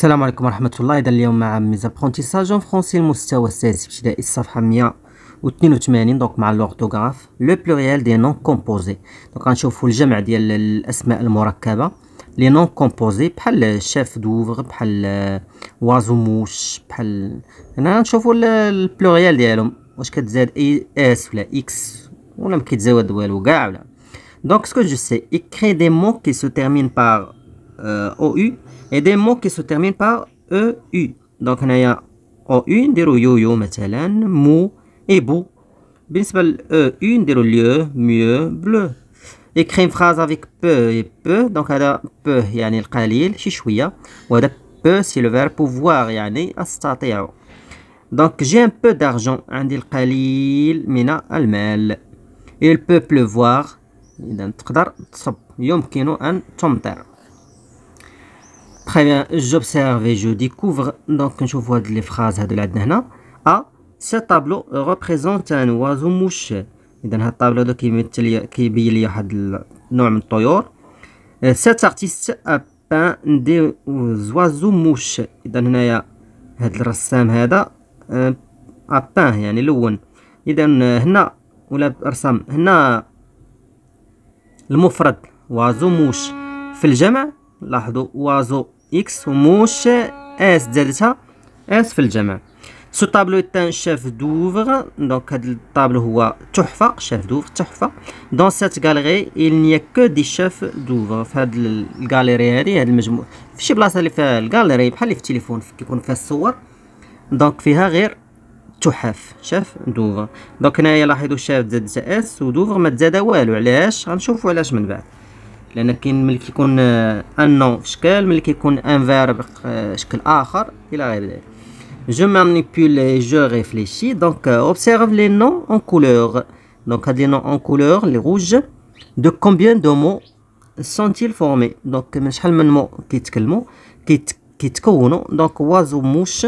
السلام عليكم ورحمة الله إذا اليوم مع ميز اون فرونسي المستوى السادس ابتدائي الصفحة 182 دونك مع لورتوغراف لو بلوريال دي نون كومبوزي دونك غنشوفو الجمع ديال الأسماء المركبة لي نون كومبوزي بحال شاف دوفغ بحال وازو موش بحال هنا غنشوفو البلوريال ديالهم واش كتزاد اي اس ولا اكس ولا مكيتزاود والو كاع ولا دونك سكو جو سي إكخي دي مو كي سو تيرمين باغ او او et des mots qui se terminent par EU. Donc, on a OU, on yo-yo, mou et bou. Bien sûr, EU, on lieu, mieux, bleu. Écris une phrase avec peu et peu. Donc, y a peu, yani le khalil, chichouia. Ou y a peu, c'est le verbe pouvoir, Donc, j'ai un peu d'argent, un hein, Kalil mina almel. Il peut pleuvoir, تخي بيان جوبسيرف اي جو ديكوفر دونك كنشوفو هاد لي فراز هادو اللي عندنا هنا ا سي طابلو ريبريزونت ان وازو موشي اذا هاد الطابلو هذا كيمثل كيبين لي واحد النوع من الطيور سات ارتيست ابان دي زوازو موش اذا هنايا هاد الرسام هذا ابان يعني لون اذا هنا ولا رسم هنا المفرد وازو موش في الجمع لاحظوا وازو إكس وموش إس زادتها إس في الجمع سو طابلو تان شاف دوفر دونك هاد الطابلو هو تحفة شاف دوفر تحفة دون سات غاليري il n'y a que des chefs d'oeuvre في هاد الغاليري هادي هاد المجموع في شي بلاصة اللي فيها الغاليري بحال اللي في التليفون كيكون فيها الصور دونك فيها غير تحف شاف دوفر دونك هنايا لاحظوا شاف زاد اس ودوفر ما تزادا والو علاش غنشوفوا علاش من بعد un nom, un un verbe je manipule et je réfléchis donc euh، observe les noms en couleur donc les noms en couleur les rouges de combien de mots sont-ils formés donc من شحال من مو donc oiseau mouche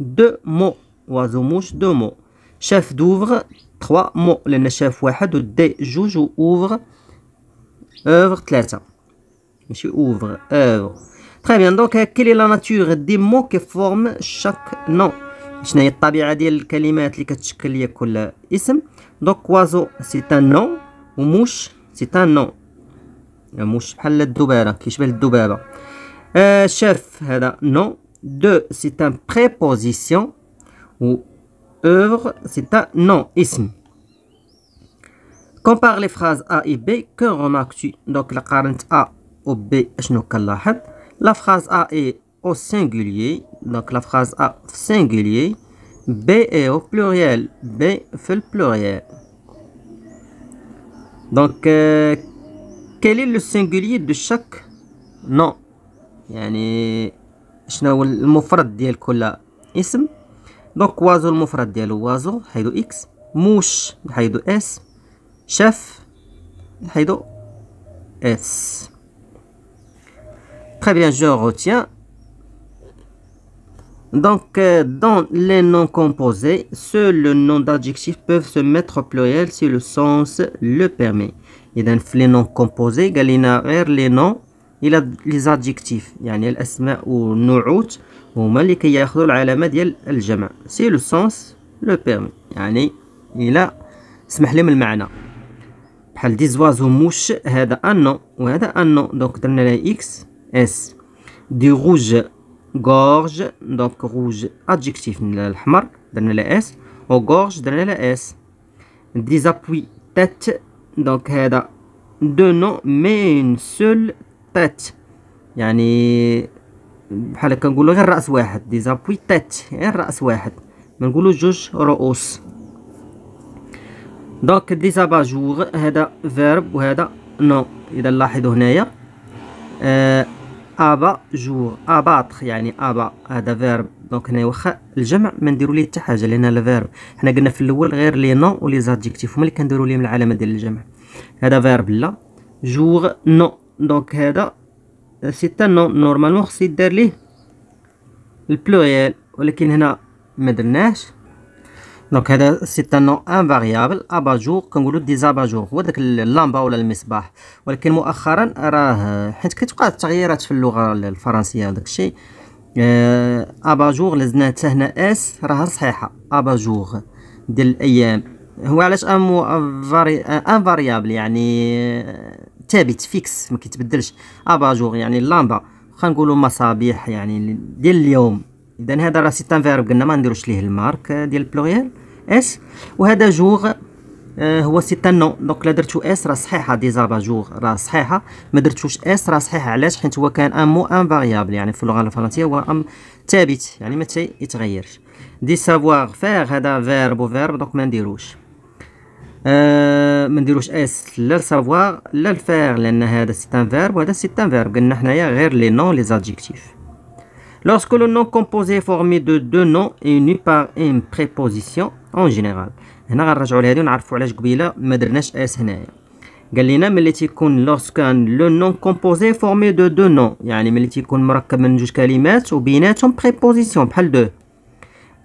deux mots oiseau mouche deux mots chef d'ouvre trois mots Les chefs de ودي ouvre œuvre 3. suis ouvre, œuvre. Très bien, donc euh, quelle est la nature des mots qui forment chaque nom Je le donc, oiseau, c'est un nom. Ou mouche, c'est un nom. La mouche, c'est un nom. Chef, nom. Deux, c'est un préposition. Ou œuvre, c'est un nom. Ism. Compare les phrases A et B, que remarques-tu Donc, la A au B, la phrase A est au singulier, donc la phrase A singulier, B est au pluriel, B fait le pluriel. Donc, euh, quel est le singulier de chaque nom يعني شنو هو المفرد ديال كل اسم دونك وازو المفرد ديالو وازو حيدو x موش حيدو S chef Haido S. Très bien, je retiens. Donc, euh, dans les noms composés, seuls le nom d'adjectifs peuvent se mettre au pluriel si le sens le permet. Et dans les noms composés, galina les noms et les adjectifs. يعني الأسماء ou هما اللي كياخذوا العلامة ديال الجمع. si le sens, le permet يعني سمح les المعنى. بحال دي زوازو موش هذا انو وهذا انو دونك درنا لها اكس اس دي غوج غورج دونك غوج من الاحمر درنا لها اس و غورج درنا لها اس دي زابوي تات دونك هذا دو نو مي اون سول تات يعني بحال كنقولو غير راس واحد دي زابوي تات غير راس واحد منقولو جوج رؤوس دونك دي ساباجور هذا فيرب وهذا نو اذا لاحظوا هنايا آه ابا جور اباطخ يعني ابا هذا فيرب دونك هنا واخا الجمع ما نديروا ليه حتى حاجه لان الفيرب فيرب حنا قلنا في الاول غير لي نو ولي زادجيكتيف هما اللي كنديروا ليهم العلامه ديال الجمع هذا فيرب لا جور نو دونك هذا سيتا نو نورمالمون خص يدار ليه البلوريال ولكن هنا ما درناهش دونك هذا سيت ان ان فاريابل اباجور كنقولوا ديزاباجور هو داك اللامبا ولا المصباح ولكن مؤخرا راه حيت كتوقع التغييرات في اللغه الفرنسيه داك الشيء آه، اباجور لزنا حتى هنا اس راها صحيحه اباجور ديال الايام هو علاش ان ان فاريابل يعني آه، ثابت فيكس ما كيتبدلش اباجور يعني اللامبا خلينا نقولوا مصابيح يعني ديال اليوم اذا هذا راه سيت ان فيرب قلنا ما نديروش ليه المارك ديال البلوريال اس وهذا جوغ آه، هو سيت ان نو دونك لا درتو اس راه صحيحه ديزابا جوغ راه صحيحه ما درتوش اس راه صحيحه علاش حيت هو كان ان مو ان فاريابل يعني في اللغه الفرنسيه هو ام ثابت يعني ما تيتغيرش دي سافوار فير هذا فيرب وفيرب دونك ما نديروش أه ما نديروش اس لا لسافوار لا الفير لان هذا سيت ان فيرب وهذا سيت ان فيرب قلنا حنايا غير لي نون لي زادجيكتيف Lorsque le nom composé est formé de deux noms et uni par une préposition en général. هنا غنرجعوا لهادي ونعرفوا علاش قبيله ما درناش اس هنايا قال لنا ملي تيكون لوسكان لو نون كومبوزي فورمي دو دو نون يعني ملي تيكون مركب من جوج كلمات وبيناتهم بريبوزيسيون بحال دو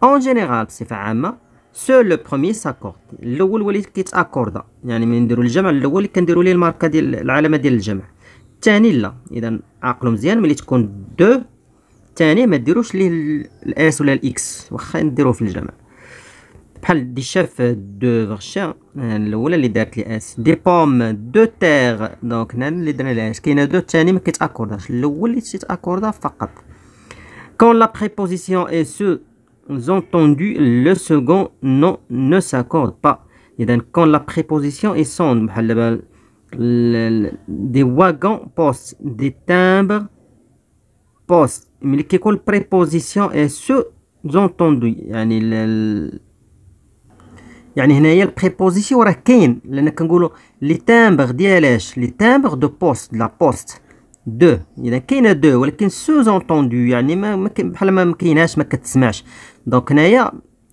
اون جينيرال بصفه عامه سو لو بروميي ساكورد الاول هو اللي كيتاكوردا يعني ملي نديروا الجمع الاول كنديروا ليه الماركه ديال العلامه ديال الجمع الثاني لا اذا عقلوا مزيان ملي تكون دو mais de rouge les S ou les X ou rien de rouge les chefs de varcher le ou la l'idée que les des pommes de terre donc n'a l'idée les S qui n'a d'autres animaux qui est le ou les accords à facat quand la préposition est sous entendu le second nom ne s'accorde pas et d'un quand la préposition est sans des wagons postes des timbres postes. ملي كيكون بريبوزيسيون اي سو زونتوندو يعني ال... يعني هنايا البريبوزيسيون راه كاين لان كنقولوا لي تامبر ديالاش لي تامبر دو بوست لا بوست دو اذا كاينه دو ولكن سو زونتوندو يعني ما بحال ما مكيناش ما كتسمعش دونك هنايا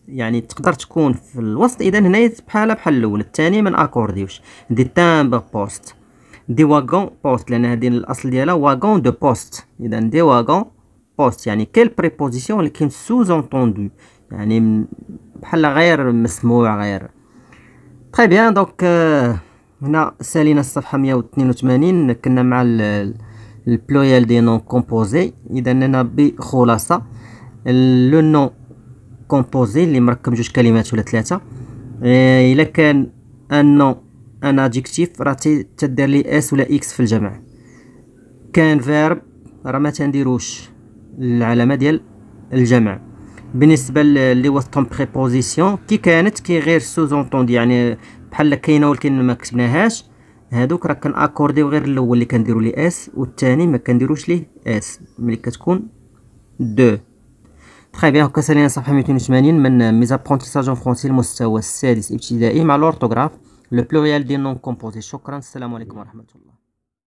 يعني تقدر تكون في الوسط اذا هنايا بحال بحال الاول الثاني ما ناكورديوش دي تامبر بوست دي واغون بوست لان هذه الاصل ديالها واغون دو بوست اذا دي واغون بوست يعني كل بريبوزيسيون اللي كاين سوز انتوندو يعني بحال غير مسموع غير تري بيان دونك هنا سالينا الصفحه 182 كنا مع البلويال دي نون كومبوزي اذا انا بخلاصه لو نون كومبوزي اللي مركب جوج كلمات ولا ثلاثه الا كان ان نون ان ادجكتيف راه تدير لي اس ولا اكس في الجمع كان فيرب راه ما تنديروش العلامه ديال الجمع بالنسبه لي وسطون بريبوزيسيون كي كانت كي غير سوزونطوند يعني بحال كاينه ولكن ما كتبناهاش هادوك راه كناكورديو غير الاول اللي كنديرو ليه اس والثاني ما كنديروش ليه اس ملي كتكون دو تخي بيان هكا سالينا صفحه 280 من ميزابرونتيساج اون فرونسي المستوى السادس ابتدائي مع لورتوغراف لو بلوريال دي نون كومبوزي شكرا السلام عليكم ورحمه الله